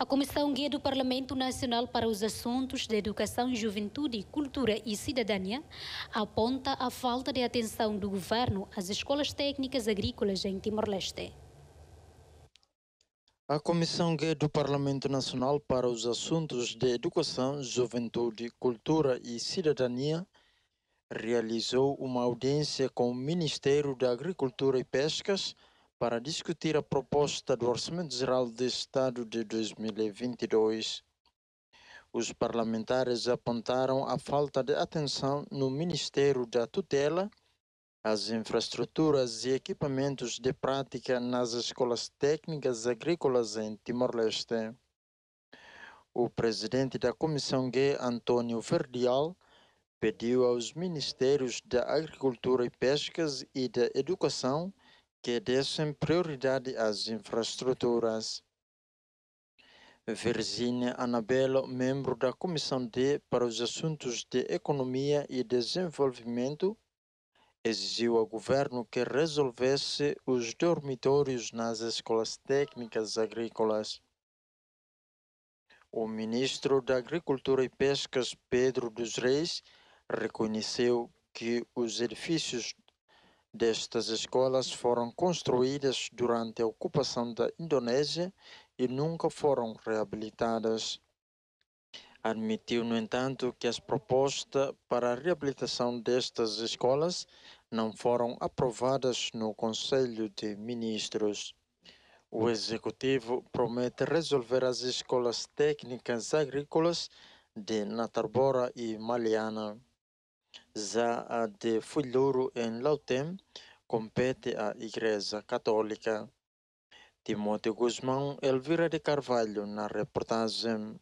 A Comissão Guia do Parlamento Nacional para os Assuntos de Educação, Juventude, Cultura e Cidadania aponta a falta de atenção do governo às escolas técnicas agrícolas em Timor-Leste. A Comissão Guia do Parlamento Nacional para os Assuntos de Educação, Juventude, Cultura e Cidadania realizou uma audiência com o Ministério da Agricultura e Pescas para discutir a proposta do Orçamento Geral de Estado de 2022. Os parlamentares apontaram a falta de atenção no Ministério da Tutela as infraestruturas e equipamentos de prática nas escolas técnicas agrícolas em Timor-Leste. O presidente da Comissão G, Antônio Verdial, pediu aos ministérios da Agricultura e Pescas e da Educação que dessem prioridade às infraestruturas. Virginia Anabelo, membro da Comissão D para os Assuntos de Economia e Desenvolvimento, exigiu ao governo que resolvesse os dormitórios nas escolas técnicas agrícolas. O ministro da Agricultura e Pescas, Pedro dos Reis, reconheceu que os edifícios destas escolas foram construídas durante a ocupação da Indonésia e nunca foram reabilitadas. Admitiu, no entanto, que as propostas para a reabilitação destas escolas não foram aprovadas no Conselho de Ministros. O Executivo promete resolver as escolas técnicas agrícolas de Natarbora e Maliana já de Fulhuro em Lautem, compete à Igreja Católica. Timóteo Guzmão, Elvira de Carvalho, na reportagem